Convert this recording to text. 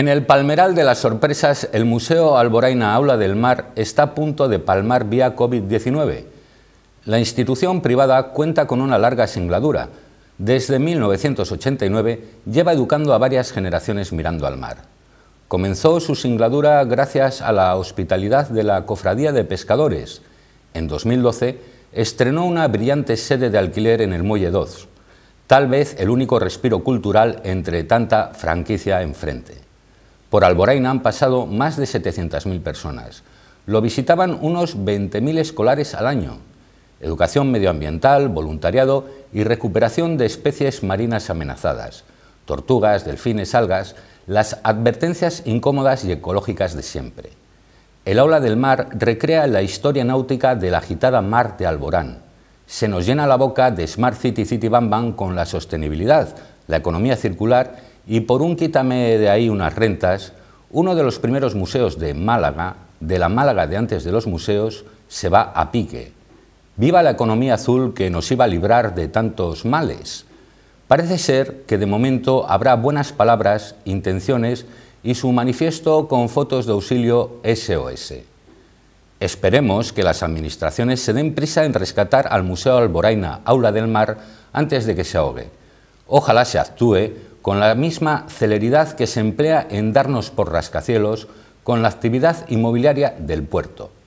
En el Palmeral de las Sorpresas, el Museo Alboraina Aula del Mar está a punto de palmar vía COVID-19. La institución privada cuenta con una larga singladura. Desde 1989 lleva educando a varias generaciones mirando al mar. Comenzó su singladura gracias a la hospitalidad de la Cofradía de Pescadores. En 2012 estrenó una brillante sede de alquiler en el Muelle 2, tal vez el único respiro cultural entre tanta franquicia enfrente. Por Alboraina han pasado más de 700.000 personas. Lo visitaban unos 20.000 escolares al año. Educación medioambiental, voluntariado y recuperación de especies marinas amenazadas, tortugas, delfines, algas, las advertencias incómodas y ecológicas de siempre. El aula del mar recrea la historia náutica de la agitada mar de Alborán. Se nos llena la boca de Smart City City Bam Bam con la sostenibilidad, la economía circular y por un quítame de ahí unas rentas, uno de los primeros museos de Málaga, de la Málaga de antes de los museos, se va a pique. Viva la economía azul que nos iba a librar de tantos males. Parece ser que de momento habrá buenas palabras, intenciones y su manifiesto con fotos de auxilio SOS. Esperemos que las administraciones se den prisa en rescatar al Museo Alboraina Aula del Mar antes de que se ahogue. Ojalá se actúe con la misma celeridad que se emplea en darnos por rascacielos con la actividad inmobiliaria del puerto.